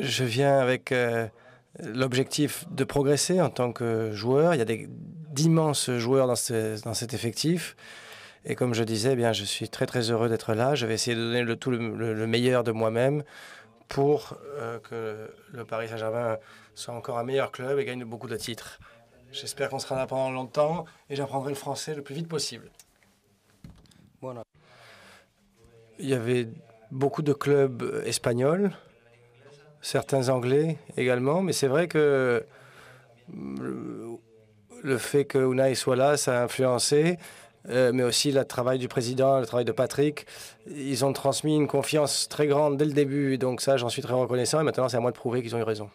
Je viens avec euh, l'objectif de progresser en tant que joueur. Il y a d'immenses joueurs dans, cet effectif. Et comme je disais, eh bien, je suis très très heureux d'être là. Je vais essayer de donner le, tout le, meilleur de moi-même pour euh, que le Paris Saint-Germain soit encore un meilleur club et gagne beaucoup de titres. J'espère qu'on sera là pendant longtemps et j'apprendrai le français le plus vite possible. Il y avait beaucoup de clubs espagnols certains Anglais également, mais c'est vrai que le fait que Unai soit là, ça a influencé, euh, mais aussi le travail du président, le travail de Patrick. Ils ont transmis une confiance très grande dès le début, donc ça, j'en suis très reconnaissant, et maintenant, c'est à moi de prouver qu'ils ont eu raison.